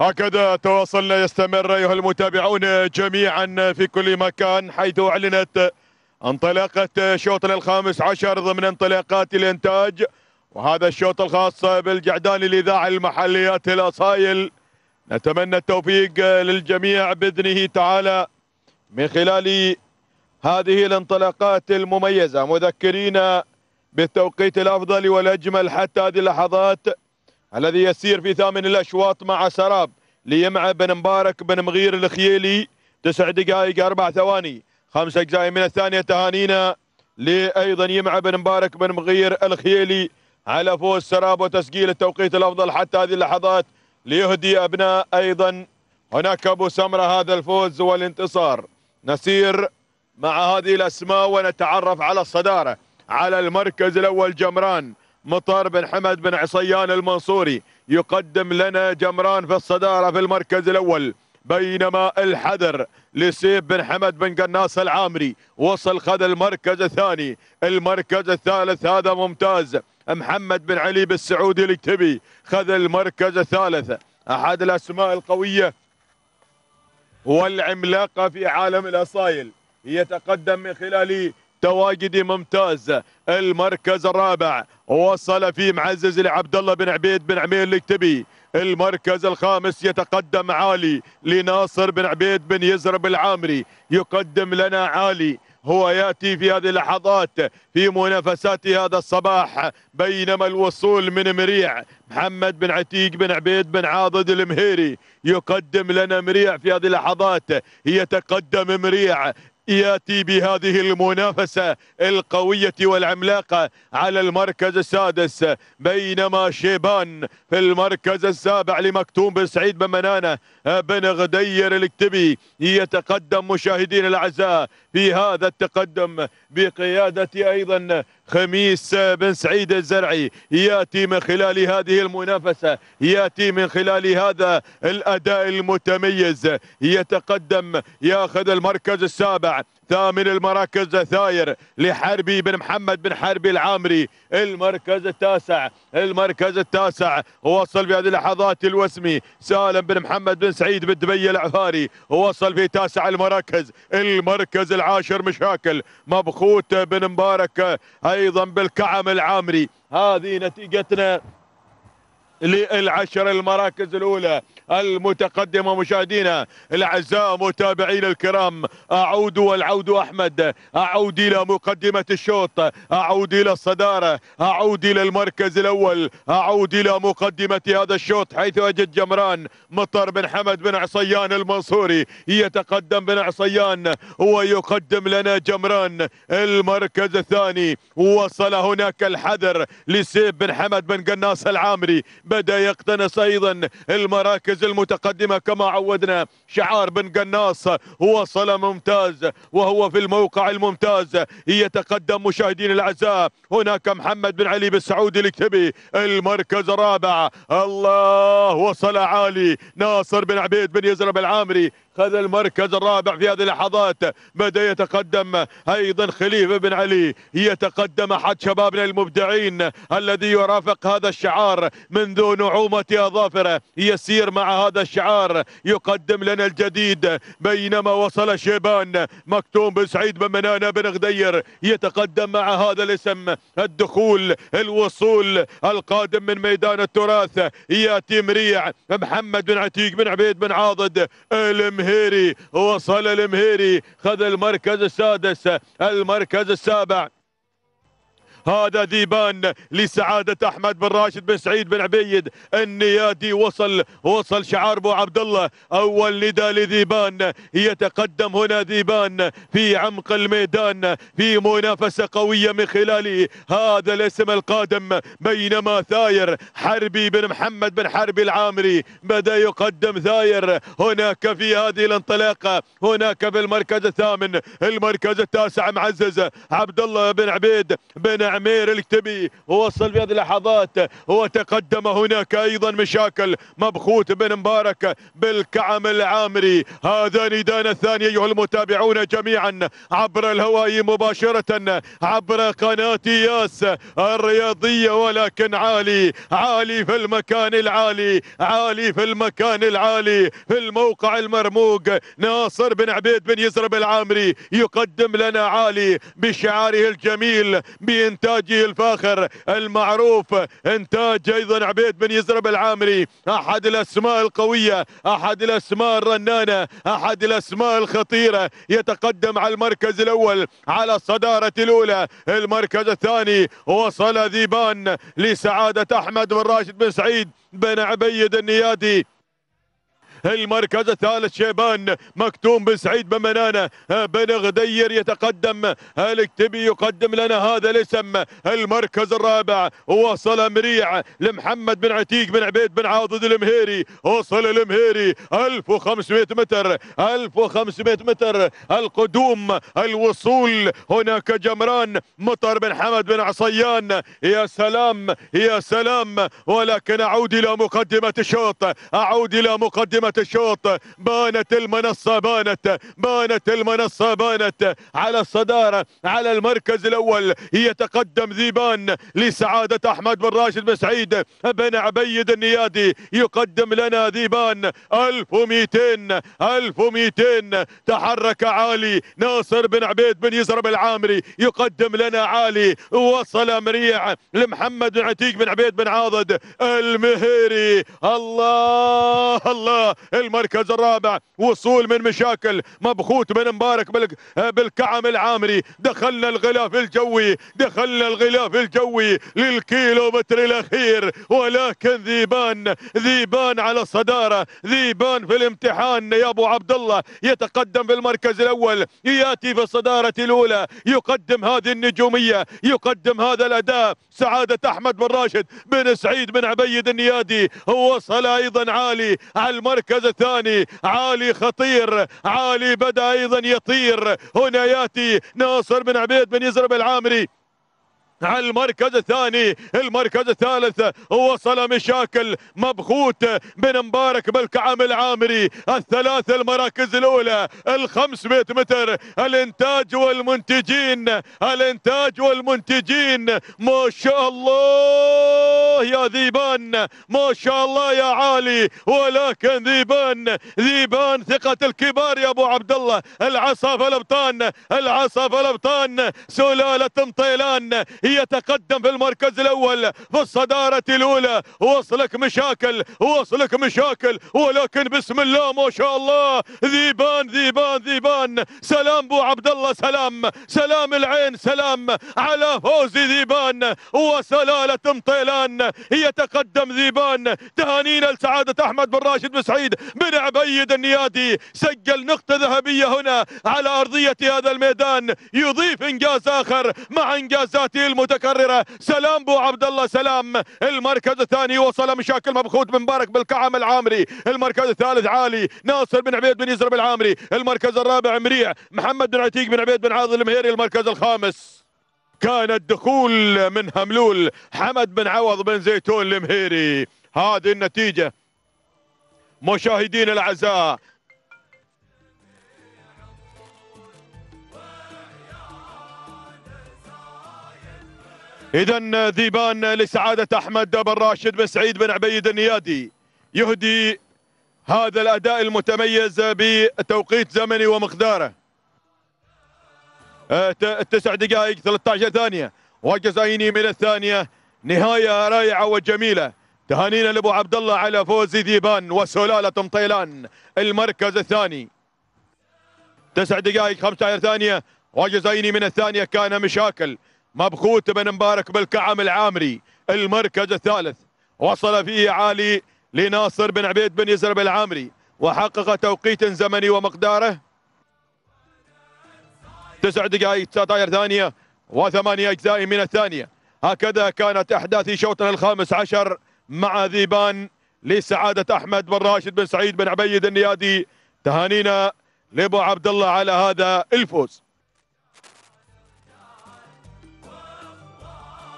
هكذا تواصلنا يستمر أيها المتابعون جميعا في كل مكان حيث أعلنت انطلاقة الشوط الخامس عشر ضمن انطلاقات الإنتاج وهذا الشوط الخاص بالجعدان للإذاعة المحليات الأصايل نتمنى التوفيق للجميع بإذنه تعالى من خلال هذه الانطلاقات المميزة مذكرين بالتوقيت الأفضل والأجمل حتى هذه اللحظات الذي يسير في ثامن الأشواط مع سراب ليمع بن مبارك بن مغير الخيلي تسع دقائق أربع ثواني خمس أجزاء من الثانية تهانينا لأيضا يمع بن مبارك بن مغير الخيلي على فوز سراب وتسجيل التوقيت الأفضل حتى هذه اللحظات ليهدي أبناء أيضا هناك أبو سمرة هذا الفوز والانتصار نسير مع هذه الأسماء ونتعرف على الصدارة على المركز الأول جمران مطار بن حمد بن عصيان المنصوري يقدم لنا جمران في الصدارة في المركز الأول بينما الحذر لسيف بن حمد بن قناص العامري وصل خذ المركز الثاني المركز الثالث هذا ممتاز محمد بن علي بالسعودي الاكتبي خذ المركز الثالث أحد الأسماء القوية والعملاقة في عالم الأصايل يتقدم من خلال تواجدي ممتاز المركز الرابع وصل فيه معزز لعبد الله بن عبيد بن عمير الكتبي المركز الخامس يتقدم عالي لناصر بن عبيد بن يزرب العامري يقدم لنا عالي هو ياتي في هذه اللحظات في منافسات هذا الصباح بينما الوصول من مريع محمد بن عتيق بن عبيد بن عاضد المهيري يقدم لنا مريع في هذه اللحظات يتقدم مريع ياتي بهذه المنافسه القويه والعملاقه على المركز السادس بينما شيبان في المركز السابع لمكتوم بن سعيد بن منانه بن غدير الكتبي يتقدم مشاهدينا الاعزاء في هذا التقدم بقياده ايضا خميس بن سعيد الزرعي ياتي من خلال هذه المنافسه ياتي من خلال هذا الاداء المتميز يتقدم ياخذ المركز السابع ثامن المراكز ثاير لحربي بن محمد بن حربي العامري المركز التاسع المركز التاسع وصل في هذه اللحظات الوسمي سالم بن محمد بن سعيد بن دبي العفاري وصل في تاسع المراكز المركز العاشر مشاكل مبخوت بن مبارك ايضا بالكعم العامري هذه نتيجتنا للعشر المراكز الأولى المتقدمة مشاهدينا الأعزاء متابعينا الكرام أعود والعود أحمد أعود إلى مقدمة الشوط أعود إلى الصدارة أعود إلى المركز الأول أعود إلى مقدمة هذا الشوط حيث أجد جمران مطر بن حمد بن عصيان المنصوري يتقدم بن عصيان ويقدم لنا جمران المركز الثاني وصل هناك الحذر لسيف بن حمد بن قناص العامري بدأ يقتنص أيضا المراكز المتقدمة كما عودنا شعار بن قناص وصل ممتاز وهو في الموقع الممتاز يتقدم مشاهدين الأعزاء هناك محمد بن علي بن سعود الكتبي المركز الرابع الله وصل عالي ناصر بن عبيد بن يزرب العامري خذ المركز الرابع في هذه اللحظات بدا يتقدم ايضا خليفه بن علي يتقدم احد شبابنا المبدعين الذي يرافق هذا الشعار منذ نعومه اظافره يسير مع هذا الشعار يقدم لنا الجديد بينما وصل شيبان مكتوم بن سعيد بن منانه بن غدير يتقدم مع هذا الاسم الدخول الوصول القادم من ميدان التراث ياتي مريع محمد بن عتيق بن عبيد بن عاضد المهي المهيري وصل المهيري خذ المركز السادس المركز السابع هذا ديبان لسعادة أحمد بن راشد بن سعيد بن عبيد النيادي وصل وصل شعار أبو عبد الله أول نداء لذيبان يتقدم هنا ذيبان في عمق الميدان في منافسة قوية من خلال هذا الاسم القادم بينما ثاير حربي بن محمد بن حربي العامري بدأ يقدم ثاير هناك في هذه الانطلاقة هناك في المركز الثامن المركز التاسع معزز عبد الله بن عبيد بن عمير الكتبي وصل في هذه اللحظات وتقدم هناك ايضا مشاكل مبخوت بن مبارك بالكعم العامري هذا ندان الثاني ايها المتابعون جميعا عبر الهواء مباشره عبر قناه ياس الرياضيه ولكن عالي عالي في المكان العالي عالي في المكان العالي في الموقع المرموق ناصر بن عبيد بن يزرب العامري يقدم لنا عالي بشعاره الجميل بين إنتاجه الفاخر المعروف إنتاج أيضا عبيد بن يزرب العامري أحد الأسماء القوية أحد الأسماء الرنانة أحد الأسماء الخطيرة يتقدم على المركز الأول على الصدارة الأولى المركز الثاني وصل ذيبان لسعادة أحمد بن راشد بن سعيد بن عبيد النيادي المركز الثالث شيبان مكتوم بن سعيد بن منانة آه، بن غدير يتقدم آه، الاكتبي يقدم لنا هذا الاسم المركز الرابع وصل مريع لمحمد بن عتيق بن عبيد بن عاضد المهيري وصل المهيري 1500 متر 1500 متر القدوم الوصول هناك جمران مطر بن حمد بن عصيان يا سلام يا سلام ولكن اعود الى مقدمه الشوط اعود الى مقدمه بداية الشوط بانت المنصة بانت بانت المنصة بانت على الصدارة على المركز الأول يتقدم ذيبان لسعادة أحمد بن راشد بن سعيد بن عبيد النيادي يقدم لنا ذيبان 1200 1200 تحرك عالي ناصر بن عبيد بن يزرب العامري يقدم لنا عالي وصل مريع لمحمد بن عتيق بن عبيد بن عاضد المهيري الله الله المركز الرابع وصول من مشاكل مبخوت بن مبارك بالكعم العامري دخلنا الغلاف الجوي دخلنا الغلاف الجوي للكيلومتر الاخير ولكن ذيبان ذيبان على الصداره ذيبان في الامتحان يا ابو عبد الله يتقدم في المركز الاول ياتي في الصداره الاولى يقدم هذه النجوميه يقدم هذا الاداء سعاده احمد بن راشد بن سعيد بن عبيد النيادي وصل ايضا عالي على المركز المركز الثاني عالي خطير عالي بدأ أيضا يطير هنا ياتي ناصر بن عبيد بن يزرب العامري على المركز الثاني المركز الثالث وصل مشاكل مبخوت بن مبارك بالكعام العامري الثلاث المراكز الاولى الخمس 500 متر الانتاج والمنتجين الانتاج والمنتجين ما شاء الله يا ذيبان ما شاء الله يا عالي ولكن ذيبان ذيبان ثقة الكبار يا ابو عبد الله في الابطان في الابطان سلالة مطيلان يتقدم في المركز الاول في الصدارة الاولى وصلك مشاكل وصلك مشاكل ولكن بسم الله ما شاء الله ذيبان ذيبان ذيبان سلام بو عبد الله سلام سلام العين سلام على فوزي ذيبان وسلالة مطيلان يتقدم ذيبان تهانينا لسعادة احمد بن راشد بن سعيد بن عبيد النيادي سجل نقطة ذهبية هنا على ارضية هذا الميدان يضيف انجاز اخر مع انجازاته الم... متكررة سلام بو عبد الله سلام المركز الثاني وصل مشاكل مبخوت بن مبارك بالكعم العامري المركز الثالث عالي ناصر بن عبيد بن يزرب العامري المركز الرابع مريع محمد بن عتيق بن عبيد بن عاضل المهيري المركز الخامس كان الدخول من هملول حمد بن عوض بن زيتون المهيري هذه النتيجة مشاهدينا الاعزاء اذا ذيبان لسعاده احمد بن راشد بن سعيد بن عبيد النيادي يهدي هذا الاداء المتميز بتوقيت زمني ومقداره آه، تسع دقائق 13 ثانيه وجزايني من الثانيه نهايه رائعه وجميله تهانينا لابو عبد الله على فوز ذيبان وسلاله مطيلان المركز الثاني تسع دقائق 15 ثانيه وجزايني من الثانيه كان مشاكل مبخوت بن مبارك بالكعم العامري المركز الثالث وصل فيه عالي لناصر بن عبيد بن يزرب العامري وحقق توقيت زمني ومقداره تسع دقائق 19 ثانية وثمانية أجزاء من الثانية هكذا كانت أحداث شوطنا الخامس عشر مع ذيبان لسعادة أحمد بن راشد بن سعيد بن عبيد النيادي تهانينا لأبو عبد الله على هذا الفوز